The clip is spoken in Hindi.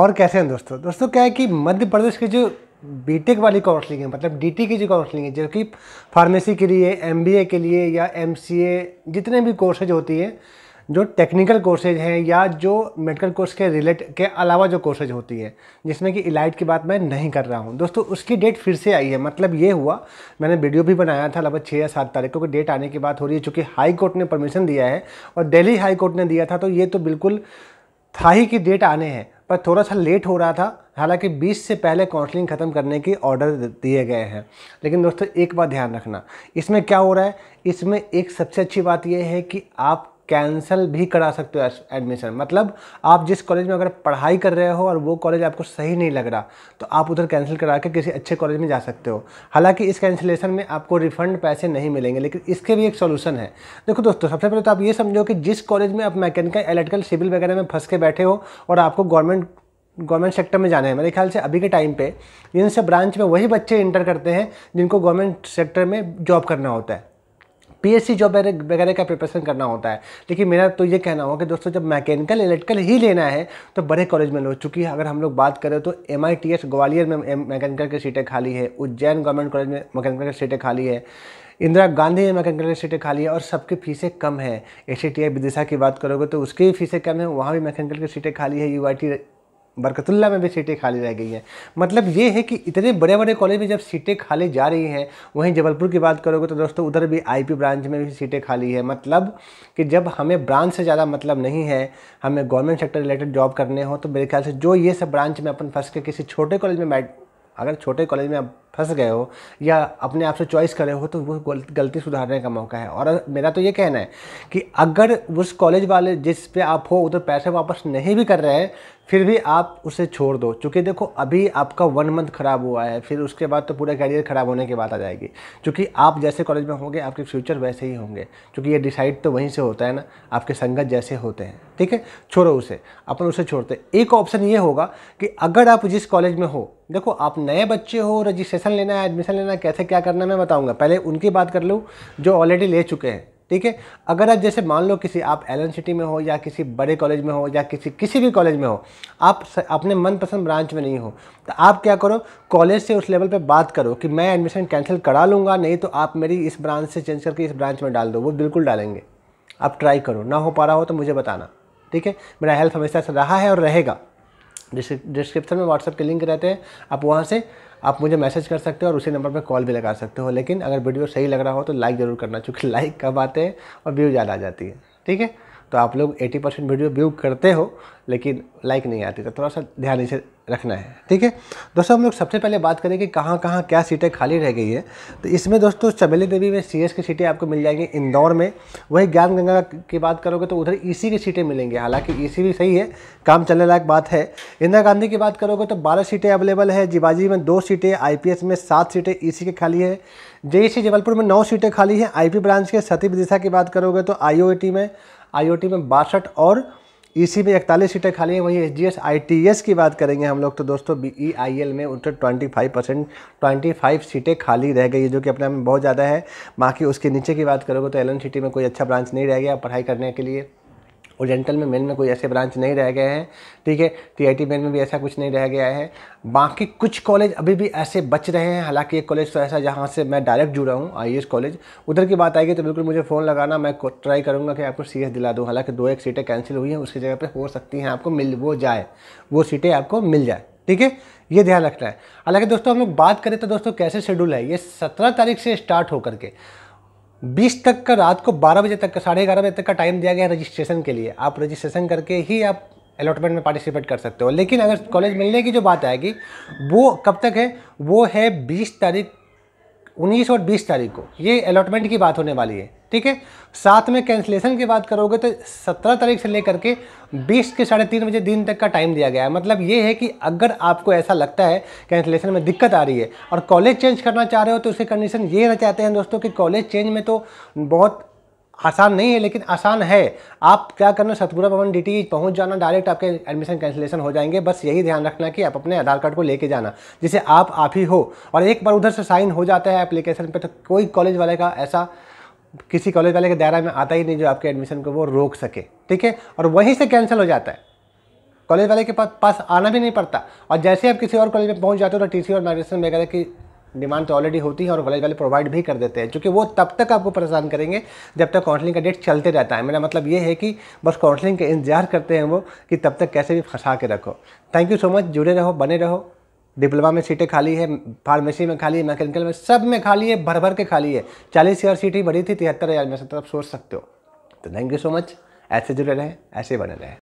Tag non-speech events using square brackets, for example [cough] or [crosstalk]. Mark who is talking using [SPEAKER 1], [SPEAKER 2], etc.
[SPEAKER 1] और कैसे हैं दोस्तों दोस्तों क्या है कि मध्य प्रदेश के जो बीटेक वाली काउंसलिंग है मतलब डीटी की जो काउंसलिंग है जो कि फार्मेसी के लिए एमबीए के लिए या एमसीए जितने भी कोर्सेज होती है जो टेक्निकल कोर्सेज हैं या जो मेडिकल कोर्स के रिलेट के अलावा जो कोर्सेज होती है जिसमें कि इलाइट की बात मैं नहीं कर रहा हूँ दोस्तों उसकी डेट फिर से आई है मतलब ये हुआ मैंने वीडियो भी बनाया था लगभग छः या सात तारीख को डेट आने की बात हो रही है चूँकि हाई कोर्ट ने परमिशन दिया है और दिल्ली हाई कोर्ट ने दिया था तो ये तो बिल्कुल था ही कि डेट आने हैं पर थोड़ा सा लेट हो रहा था हालांकि 20 से पहले काउंसलिंग ख़त्म करने के ऑर्डर दिए गए हैं लेकिन दोस्तों एक बात ध्यान रखना इसमें क्या हो रहा है इसमें एक सबसे अच्छी बात यह है कि आप कैंसिल भी करा सकते हो एडमिशन मतलब आप जिस कॉलेज में अगर पढ़ाई कर रहे हो और वो कॉलेज आपको सही नहीं लग रहा तो आप उधर कैंसिल करा के किसी अच्छे कॉलेज में जा सकते हो हालांकि इस कैंसिलेशन में आपको रिफंड पैसे नहीं मिलेंगे लेकिन इसके भी एक सोल्यूशन है देखो दोस्तों सबसे पहले तो आप ये समझो कि जिस कॉलेज में आप मैकेनिकल इलेक्ट्रिकल सिविल वगैरह में फंस के बैठे हो और आपको गवर्नमेंट गवर्नमेंट सेक्टर में जाना है मेरे ख्याल से अभी के टाइम पे इन सब ब्रांच में वही बच्चे इंटर करते हैं जिनको गवर्नमेंट सेक्टर में जॉब करना होता है पीएससी जॉब वगैरह का प्रिपरेशन करना होता है लेकिन मेरा तो ये कहना होगा कि दोस्तों जब मैकेनिकल इलेक्ट्रिकल ही लेना है तो बड़े कॉलेज में लो चूँकि अगर हम लोग बात करें तो एम ग्वालियर में मैकेनिकल की सीटें खाली है उज्जैन गवर्नमेंट कॉलेज में मैकेनिकल की सीटें खाली है इंदिरा गांधी में मैकेनिकल की सीटें खाली है और सबकी फीसें कम है ए सी विदिशा की बात करोगे तो उसकी भी फीसें कम है वहाँ भी मैकेनिकल की सीटें खाली है यू बरकतुल्ला में भी सीटें खाली रह गई हैं मतलब ये है कि इतने बड़े बड़े कॉलेज में जब सीटें खाली जा रही हैं वहीं जबलपुर की बात करोगे तो दोस्तों उधर भी आईपी ब्रांच में भी सीटें खाली है मतलब कि जब हमें ब्रांच से ज़्यादा मतलब नहीं है हमें गवर्नमेंट सेक्टर रिलेटेड जॉब करने हो तो मेरे ख्याल से जो ये सब ब्रांच में अपन फंस के किसी छोटे कॉलेज में अगर छोटे कॉलेज में आप फंस गए हो या अपने आप से चॉइस करे हो तो वो गलती सुधारने का मौका है और मेरा तो ये कहना है कि अगर उस कॉलेज वाले जिस पे आप हो उधर पैसे वापस नहीं भी कर रहे हैं फिर भी आप उसे छोड़ दो क्योंकि देखो अभी आपका वन मंथ ख़राब हुआ है फिर उसके बाद तो पूरा कैरियर ख़राब होने की बात आ जाएगी क्योंकि आप जैसे कॉलेज में होंगे आपके फ्यूचर वैसे ही होंगे क्योंकि ये डिसाइड तो वहीं से होता है ना आपके संगत जैसे होते हैं ठीक है छोड़ो उसे अपन उसे छोड़ते एक ऑप्शन ये होगा कि अगर आप जिस कॉलेज में हो देखो आप नए बच्चे हो रजिस्ट्रेशन एडमिशन लेना है एडमिशन लेना है कैसे क्या करना है मैं बताऊंगा पहले उनकी बात कर लूँ जो ऑलरेडी ले चुके हैं ठीक है अगर आप जैसे मान लो किसी आप एलन सिटी में हो या किसी बड़े कॉलेज में हो या किसी किसी भी कॉलेज में हो आप स, अपने मनपसंद ब्रांच में नहीं हो तो आप क्या करो कॉलेज से उस लेवल पे बात करो कि मैं एडमिशन कैंसिल करा लूँगा नहीं तो आप मेरी इस ब्रांच से चेंज करके इस ब्रांच में डाल दो वो बिल्कुल डालेंगे आप ट्राई करो ना हो पा रहा हो तो मुझे बताना ठीक है मेरा हेल्प हमेशा से रहा है और रहेगा डिस्क्रिप्शन में व्हाट्सअप के लिंक रहते हैं आप वहाँ से आप मुझे मैसेज कर सकते हो और उसी नंबर पर कॉल भी लगा सकते हो लेकिन अगर वीडियो सही लग रहा हो तो लाइक ज़रूर करना चूँकि [laughs] लाइक कब आते हैं और व्यू ज़्यादा आ जाती है ठीक है तो आप लोग 80 परसेंट वीडियो व्यू करते हो लेकिन लाइक नहीं आती तो थोड़ा सा ध्यान इसे रखना है ठीक है दोस्तों हम लोग सबसे पहले बात करें कि कहाँ कहाँ क्या सीटें खाली रह गई है तो इसमें दोस्तों चमेली देवी में सी की सीटें आपको मिल जाएंगी इंदौर में वही ज्ञान गंगा की बात करोगे तो उधर ई e की सीटें मिलेंगी हालांकि ई e भी सही है काम चलने लायक बात है इंदिरा गांधी की बात करोगे तो बारह सीटें अवेलेबल है जिबाजी में दो सीटें आई में सात सीटें ई e की खाली है जेईसी जबलपुर में नौ सीटें खाली हैं आई ब्रांच के सती विदिशा की बात करोगे तो आई में आई में बासठ और ईसी e में इकतालीस सीटें खाली हैं वहीं S G S I T S की बात करेंगे हम लोग तो दोस्तों बी ई आई एल में उनसे twenty five percent twenty five सीटें खाली रह गई है जो कि अपने में बहुत ज़्यादा है बाकी उसके नीचे की बात करोगे तो एल सिटी में कोई अच्छा ब्रांच नहीं रह गया पढ़ाई करने के लिए डेंटल में मेन में कोई ऐसे ब्रांच नहीं रह गए हैं ठीक है टी मेन में भी ऐसा कुछ नहीं रह गया है बाकी कुछ कॉलेज अभी भी ऐसे बच रहे हैं हालांकि एक कॉलेज तो ऐसा जहाँ से मैं डायरेक्ट जुड़ा हूँ आई कॉलेज e उधर की बात आएगी तो बिल्कुल मुझे फ़ोन लगाना मैं ट्राई करूँगा कि आपको सी दिला दूँ हालाँकि दो एक सीटें कैंसिल हुई हैं उसकी जगह पर हो सकती हैं आपको मिल वो जाए वो सीटें आपको मिल जाए ठीक है ये ध्यान रखना है हालांकि दोस्तों हम लोग बात करें तो दोस्तों कैसे शेड्यूल है ये सत्रह तारीख से स्टार्ट होकर के बीस तक का रात को बारह बजे तक का साढ़े ग्यारह बजे तक का टाइम दिया गया है रजिस्ट्रेशन के लिए आप रजिस्ट्रेशन करके ही आप अलॉटमेंट में पार्टिसिपेट कर सकते हो लेकिन अगर कॉलेज मिलने की जो बात आएगी वो कब तक है वो है बीस तारीख उन्नीस और बीस तारीख को ये अलॉटमेंट की बात होने वाली है ठीक है साथ में कैंसिलेशन की बात करोगे तो सत्रह तारीख से लेकर के बीस के साढ़े तीन बजे दिन तक का टाइम दिया गया है मतलब ये है कि अगर आपको ऐसा लगता है कैंसिलेशन में दिक्कत आ रही है और कॉलेज चेंज करना चाह रहे हो तो उसकी कंडीशन ये रहना चाहते हैं दोस्तों कि कॉलेज चेंज में तो बहुत आसान नहीं है लेकिन आसान है आप क्या करना सतगुरा भवन डी e पहुंच जाना डायरेक्ट आपके एडमिशन कैंसिलेशन हो जाएंगे बस यही ध्यान रखना कि आप अपने आधार कार्ड को लेके जाना जिसे आप आप ही हो और एक बार उधर से साइन हो जाता है एप्लीकेशन पे तो कोई कॉलेज वाले का ऐसा किसी कॉलेज वाले के दायरा में आता ही नहीं जो आपके एडमिशन को वो रोक सके ठीक है और वहीं से कैंसिल हो जाता है कॉलेज वाले के पास पास आना भी नहीं पड़ता और जैसे आप किसी और कॉलेज में पहुंच जाते हो तो टी और मैग्रेशन वगैरह की डिमांड तो ऑलरेडी होती है और वॉलेज वाले प्रोवाइड भी कर देते हैं क्योंकि वो तब तक आपको परेशान करेंगे जब तक काउंसलिंग का डेट चलते रहता है मेरा मतलब ये है कि बस काउंसलिंग का इंतजार करते हैं वो कि तब तक कैसे भी फंसा के रखो थैंक यू सो मच जुड़े रहो बने रहो डिप्लोमा में सीटें खाली है फार्मेसी में खाली है मैकेनिकल में सब में खाली है भर भर के खाली है चालीस हज़ार सीट ही बड़ी थी तिहत्तर हज़ार में से तो आप सोच सकते हो तो थैंक यू सो मच ऐसे जुड़े रहें ऐसे बने रहें